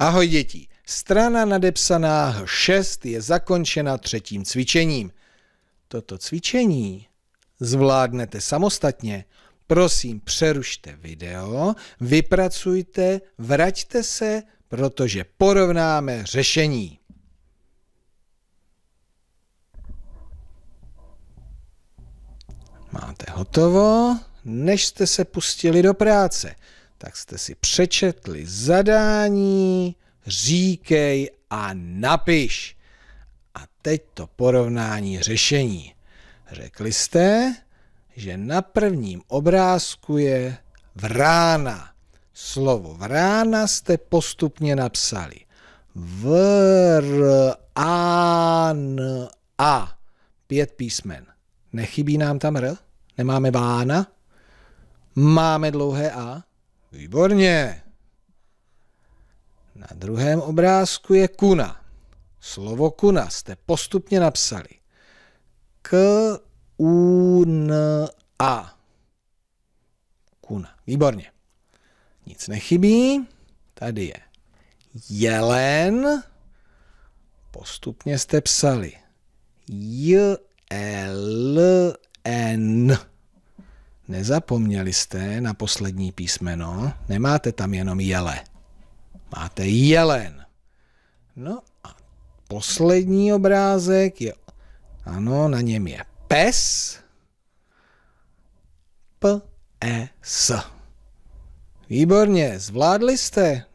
Ahoj děti, strana nadepsaná H6 je zakončena třetím cvičením. Toto cvičení zvládnete samostatně. Prosím, přerušte video, vypracujte, vraťte se, protože porovnáme řešení. Máte hotovo, než jste se pustili do práce tak jste si přečetli zadání, říkej a napiš. A teď to porovnání řešení. Řekli jste, že na prvním obrázku je vrána. Slovo vrána jste postupně napsali. Vr, n, a. Pět písmen. Nechybí nám tam r? Nemáme vána? Máme dlouhé a? Výborně. Na druhém obrázku je kuna. Slovo kuna jste postupně napsali. K, U, N, A. Kuna. Výborně. Nic nechybí. Tady je jelen. Postupně jste psali. J, L, Nezapomněli jste na poslední písmeno, nemáte tam jenom jele. Máte jelen. No a poslední obrázek je, ano, na něm je pes. P-E-S. Výborně, zvládli jste.